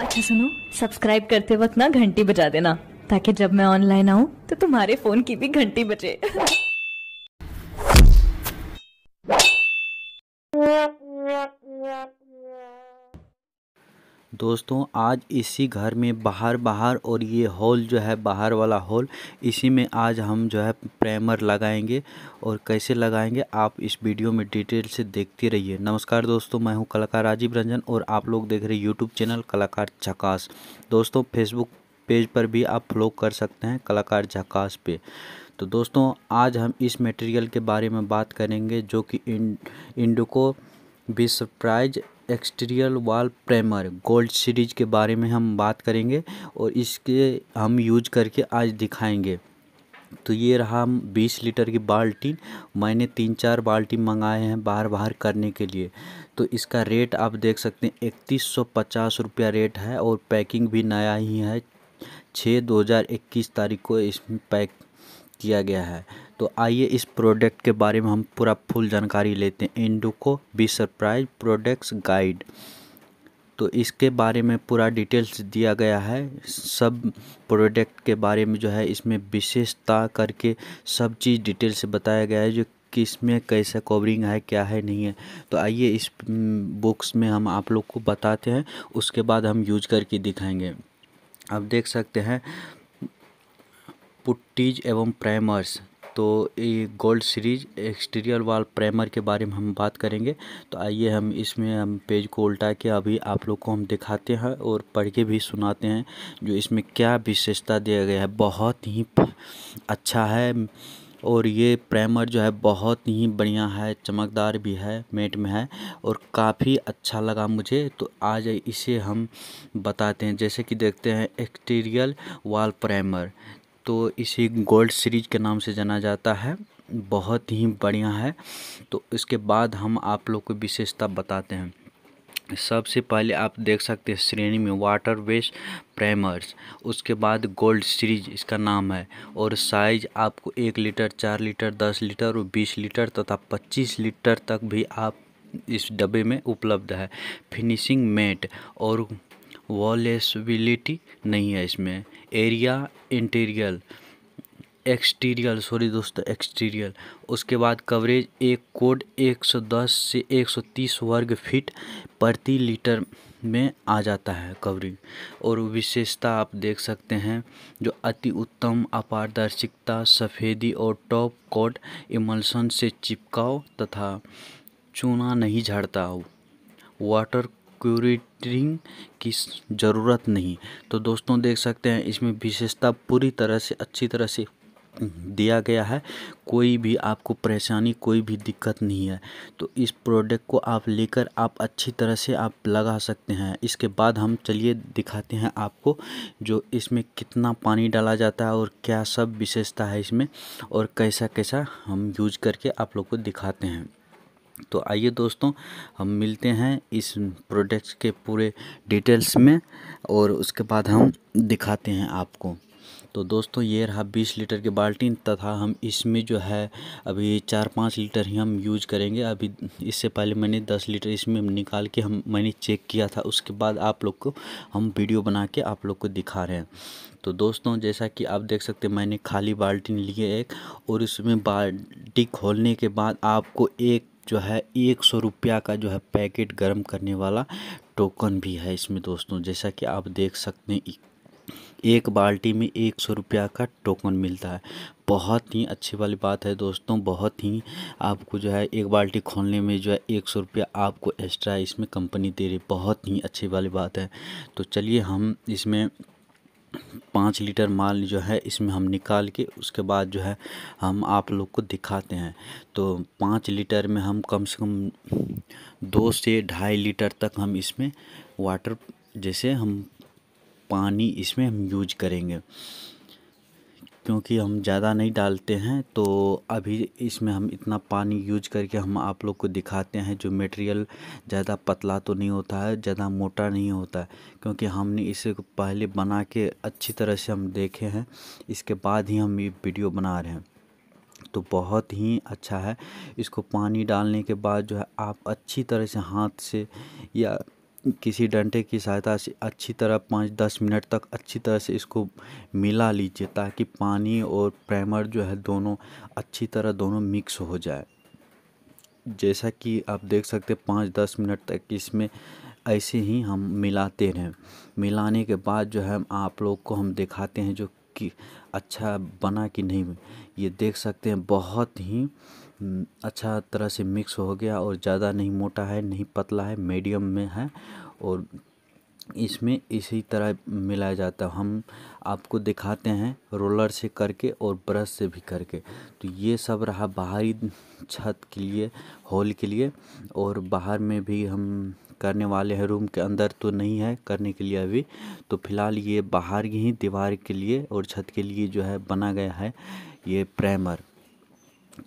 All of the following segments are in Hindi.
अच्छा सुनो सब्सक्राइब करते वक्त ना घंटी बजा देना ताकि जब मैं ऑनलाइन आऊँ तो तुम्हारे फोन की भी घंटी बजे दोस्तों आज इसी घर में बाहर बाहर और ये हॉल जो है बाहर वाला हॉल इसी में आज हम जो है प्राइमर लगाएंगे और कैसे लगाएंगे आप इस वीडियो में डिटेल से देखते रहिए नमस्कार दोस्तों मैं हूं कलाकार राजीव रंजन और आप लोग देख रहे यूट्यूब चैनल कलाकार झकास दोस्तों फेसबुक पेज पर भी आप फॉलो कर सकते हैं कलाकार झकास पे तो दोस्तों आज हम इस मटेरियल के बारे में बात करेंगे जो कि Indoco B surprise exterior wall primer gold series के बारे में हम बात करेंगे और इसके हम यूज करके आज दिखाएंगे तो ये रहा बीस लीटर की बाल्टी मैंने तीन चार बाल्टी मंगाए हैं बाहर बाहर करने के लिए तो इसका रेट आप देख सकते हैं इकतीस सौ पचास रुपया रेट है और पैकिंग भी नया ही है छः दो हज़ार इक्कीस तारीख को इसमें पैक किया गया है तो आइए इस प्रोडक्ट के बारे में हम पूरा फुल जानकारी लेते हैं Indoco B surprise products guide तो इसके बारे में पूरा डिटेल्स दिया गया है सब प्रोडक्ट के बारे में जो है इसमें विशेषता करके सब चीज़ डिटेल से बताया गया है जो किस में कैसा कवरिंग है क्या है नहीं है तो आइए इस बुक्स में हम आप लोग को बताते हैं उसके बाद हम यूज करके दिखाएंगे आप देख सकते हैं पुट्टीज एवं प्राइमर्स तो ये gold series exterior wall primer के बारे में हम बात करेंगे तो आइए हम इसमें हम पेज को उल्टा के अभी आप लोग को हम दिखाते हैं और पढ़ के भी सुनाते हैं जो इसमें क्या विशेषता दिया गया है बहुत ही अच्छा है और ये प्राइमर जो है बहुत ही बढ़िया है चमकदार भी है मेट में है और काफ़ी अच्छा लगा मुझे तो आज इसे हम बताते हैं जैसे कि देखते हैं एक्सटीरियल वाल प्राइमर तो इसे गोल्ड सीरीज के नाम से जाना जाता है बहुत ही बढ़िया है तो इसके बाद हम आप लोग को विशेषता बताते हैं सबसे पहले आप देख सकते हैं श्रेणी में वाटर वेस्ट प्राइमर्स उसके बाद गोल्ड सीरीज इसका नाम है और साइज आपको एक लीटर चार लीटर दस लीटर और बीस लीटर तथा तो पच्चीस लीटर तक भी आप इस डब्बे में उपलब्ध है फिनिशिंग मेट और वॉलेसबिलिटी नहीं है इसमें एरिया इंटीरियल एक्सटीरियल सॉरी दोस्तों एक्सटीरियल उसके बाद कवरेज एक कोड 110 से 130 वर्ग फीट प्रति लीटर में आ जाता है कवरिंग और विशेषता आप देख सकते हैं जो अति उत्तम अपारदर्शिकता सफ़ेदी और टॉप कोट इमल्सन से चिपकाओ तथा चूना नहीं झड़ता वाटर क्यूरेटिंग की ज़रूरत नहीं तो दोस्तों देख सकते हैं इसमें विशेषता पूरी तरह से अच्छी तरह से दिया गया है कोई भी आपको परेशानी कोई भी दिक्कत नहीं है तो इस प्रोडक्ट को आप लेकर आप अच्छी तरह से आप लगा सकते हैं इसके बाद हम चलिए दिखाते हैं आपको जो इसमें कितना पानी डाला जाता है और क्या सब विशेषता है इसमें और कैसा कैसा हम यूज करके आप लोग को दिखाते हैं तो आइए दोस्तों हम मिलते हैं इस प्रोडक्ट्स के पूरे डिटेल्स में और उसके बाद हम दिखाते हैं आपको तो दोस्तों ये रहा 20 लीटर की बाल्टी तथा हम इसमें जो है अभी चार पाँच लीटर ही हम यूज करेंगे अभी इससे पहले मैंने 10 लीटर इसमें निकाल के हम मैंने चेक किया था उसके बाद आप लोग को हम वीडियो बना के आप लोग को दिखा रहे हैं तो दोस्तों जैसा कि आप देख सकते हैं मैंने खाली बाल्टी लिए एक और इसमें बाल्टी खोलने के बाद आपको एक जो है एक सौ रुपया का जो है पैकेट गर्म करने वाला टोकन भी है इसमें दोस्तों जैसा कि आप देख सकते हैं एक बाल्टी में एक सौ रुपया का टोकन मिलता है बहुत ही अच्छी वाली बात है दोस्तों बहुत ही आपको जो है एक बाल्टी खोलने में जो है एक सौ रुपया आपको एक्स्ट्रा इसमें कंपनी दे रही बहुत ही अच्छी वाली बात है तो चलिए हम इसमें पाँच लीटर माल जो है इसमें हम निकाल के उसके बाद जो है हम आप लोग को दिखाते हैं तो पाँच लीटर में हम कम से कम दो से ढाई लीटर तक हम इसमें वाटर जैसे हम पानी इसमें हम यूज करेंगे क्योंकि हम ज़्यादा नहीं डालते हैं तो अभी इसमें हम इतना पानी यूज करके हम आप लोग को दिखाते हैं जो मटेरियल ज़्यादा पतला तो नहीं होता है ज़्यादा मोटा नहीं होता है क्योंकि हमने इसे पहले बना के अच्छी तरह से हम देखे हैं इसके बाद ही हम ये वीडियो बना रहे हैं तो बहुत ही अच्छा है इसको पानी डालने के बाद जो है आप अच्छी तरह से हाथ से या किसी डंडे की सहायता से अच्छी तरह पाँच दस मिनट तक अच्छी तरह से इसको मिला लीजिए ताकि पानी और प्राइमर जो है दोनों अच्छी तरह दोनों मिक्स हो जाए जैसा कि आप देख सकते हैं पाँच दस मिनट तक इसमें ऐसे ही हम मिलाते रहें मिलाने के बाद जो है आप लोग को हम दिखाते हैं जो कि अच्छा बना कि नहीं ये देख सकते हैं बहुत ही हम्म, अच्छा तरह से मिक्स हो गया और ज़्यादा नहीं मोटा है नहीं पतला है मीडियम में है और इसमें इसी तरह मिलाया जाता है हम आपको दिखाते हैं रोलर से करके और ब्रश से भी करके तो ये सब रहा बाहरी छत के लिए हॉल के लिए और बाहर में भी हम करने वाले हैं रूम के अंदर तो नहीं है करने के लिए अभी तो फिलहाल ये बाहर ही दीवार के लिए और छत के लिए जो है बना गया है ये प्राइमर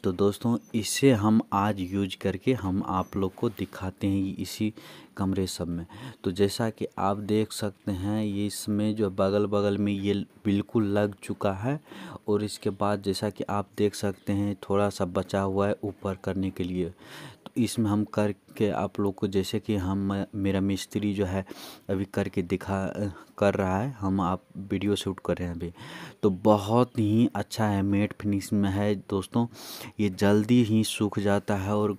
तो दोस्तों इसे हम आज यूज करके हम आप लोग को दिखाते हैं इसी कमरे सब में तो जैसा कि आप देख सकते हैं ये इसमें जो बगल बगल में ये बिल्कुल लग चुका है और इसके बाद जैसा कि आप देख सकते हैं थोड़ा सा बचा हुआ है ऊपर करने के लिए तो इसमें हम करके आप लोग को जैसे कि हम मेरा मिस्त्री जो है अभी करके दिखा कर रहा है हम आप वीडियो शूट कर रहे हैं अभी तो बहुत ही अच्छा है मेट फिनिश में है दोस्तों ये जल्दी ही सूख जाता है और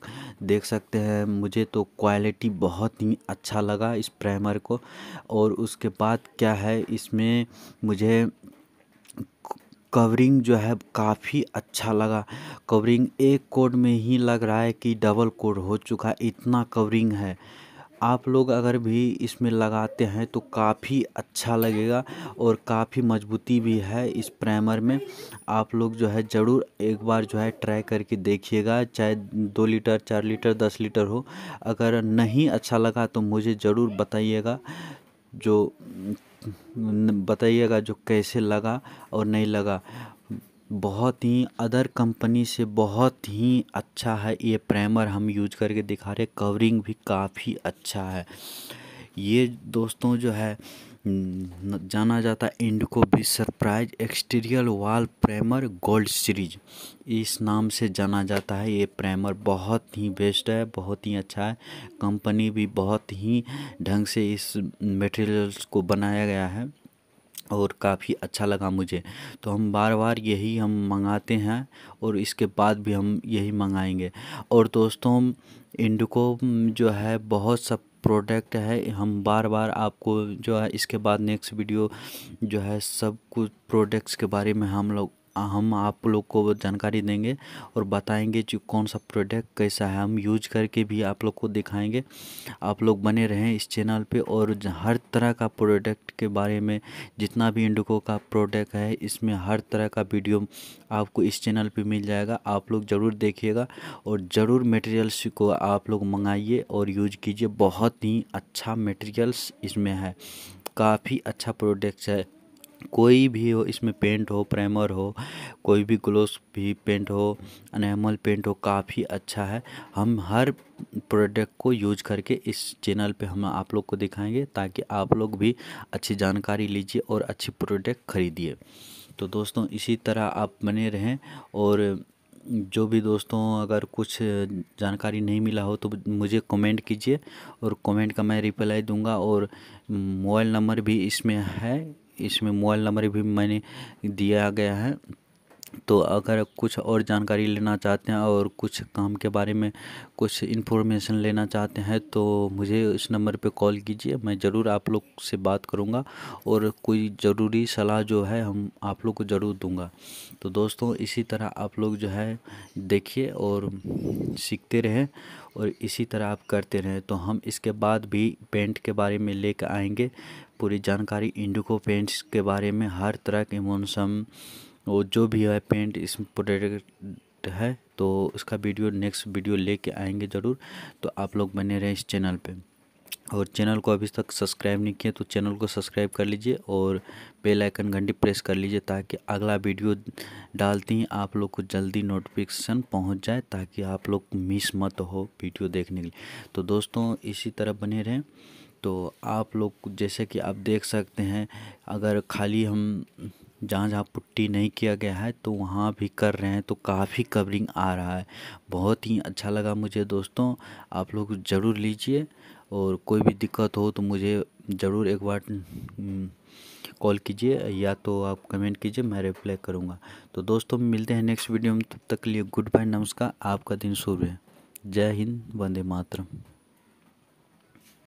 देख सकते हैं मुझे तो क्वालिटी बहुत ही ही अच्छा लगा इस प्राइमर को और उसके बाद क्या है इसमें मुझे कवरिंग जो है काफ़ी अच्छा लगा कवरिंग एक कोड में ही लग रहा है कि डबल कोड हो चुका इतना कवरिंग है आप लोग अगर भी इसमें लगाते हैं तो काफ़ी अच्छा लगेगा और काफ़ी मजबूती भी है इस प्राइमर में आप लोग जो है ज़रूर एक बार जो है ट्राई करके देखिएगा चाहे दो लीटर चार लीटर दस लीटर हो अगर नहीं अच्छा लगा तो मुझे ज़रूर बताइएगा जो बताइएगा जो कैसे लगा और नहीं लगा बहुत ही अदर कंपनी से बहुत ही अच्छा है ये प्राइमर हम यूज करके दिखा रहे कवरिंग भी काफ़ी अच्छा है ये दोस्तों जो है जाना जाता इंडको भी surprise exterior wall primer gold series इस नाम से जाना जाता है ये प्राइमर बहुत ही बेस्ट है बहुत ही अच्छा है कंपनी भी बहुत ही ढंग से इस मटेरियल्स को बनाया गया है और काफ़ी अच्छा लगा मुझे तो हम बार बार यही हम मंगाते हैं और इसके बाद भी हम यही मंगाएंगे और दोस्तों इंडिको जो है बहुत सब प्रोडक्ट है हम बार बार आपको जो है इसके बाद नेक्स्ट वीडियो जो है सब कुछ प्रोडक्ट्स के बारे में हम लोग हम आप लोग को जानकारी देंगे और बताएंगे कि कौन सा प्रोडक्ट कैसा है हम यूज करके भी आप लोग को दिखाएंगे आप लोग बने रहें इस चैनल पे और हर तरह का प्रोडक्ट के बारे में जितना भी इंडिको का प्रोडक्ट है इसमें हर तरह का वीडियो आपको इस चैनल पे मिल जाएगा आप लोग ज़रूर देखिएगा और ज़रूर मटेरियल्स को आप लोग मंगाइए और यूज कीजिए बहुत ही अच्छा मटेरियल्स इसमें है काफ़ी अच्छा प्रोडक्ट्स है कोई भी हो इसमें पेंट हो प्राइमर हो कोई भी ग्लोस भी पेंट हो अनैमल पेंट हो काफ़ी अच्छा है हम हर प्रोडक्ट को यूज करके इस चैनल पे हम आप लोग को दिखाएंगे ताकि आप लोग भी अच्छी जानकारी लीजिए और अच्छी प्रोडक्ट खरीदिए तो दोस्तों इसी तरह आप बने रहें और जो भी दोस्तों अगर कुछ जानकारी नहीं मिला हो तो मुझे कमेंट कीजिए और कमेंट का मैं रिप्लाई दूंगा और मोबाइल नंबर भी इसमें है इसमें मोबाइल नंबर भी मैंने दिया गया है तो अगर कुछ और जानकारी लेना चाहते हैं और कुछ काम के बारे में कुछ इन्फॉर्मेशन लेना चाहते हैं तो मुझे इस नंबर पे कॉल कीजिए मैं ज़रूर आप लोग से बात करूँगा और कोई ज़रूरी सलाह जो है हम आप लोग को ज़रूर दूँगा तो दोस्तों इसी तरह आप लोग जो है देखिए और सीखते रहें और इसी तरह आप करते रहें तो हम इसके बाद भी पेंट के बारे में ले कर पूरी जानकारी इंडिगो पेंट्स के बारे में हर तरह के मौसम और जो भी है पेंट इस प्रोडक्ट है तो उसका वीडियो नेक्स्ट वीडियो लेके आएंगे ज़रूर तो आप लोग बने रहें इस चैनल पे और चैनल को अभी तक सब्सक्राइब नहीं किया तो चैनल को सब्सक्राइब कर लीजिए और बेल आइकन घंटी प्रेस कर लीजिए ताकि अगला वीडियो डालते ही आप लोग को जल्दी नोटिफिकेशन पहुंच जाए ताकि आप लोग मिस मत हो वीडियो देखने के लिए तो दोस्तों इसी तरह बने रहें तो आप लोग जैसे कि आप देख सकते हैं अगर खाली हम जहाँ जहाँ पुट्टी नहीं किया गया है तो वहाँ भी कर रहे हैं तो काफ़ी कवरिंग आ रहा है बहुत ही अच्छा लगा मुझे दोस्तों आप लोग ज़रूर लीजिए और कोई भी दिक्कत हो तो मुझे ज़रूर एक बार कॉल कीजिए या तो आप कमेंट कीजिए मैं रिप्लाई करूँगा तो दोस्तों मिलते हैं नेक्स्ट वीडियो में तब तक के लिए गुड बाय नमस्कार आपका दिन शुभ है जय हिंद वंदे मातरम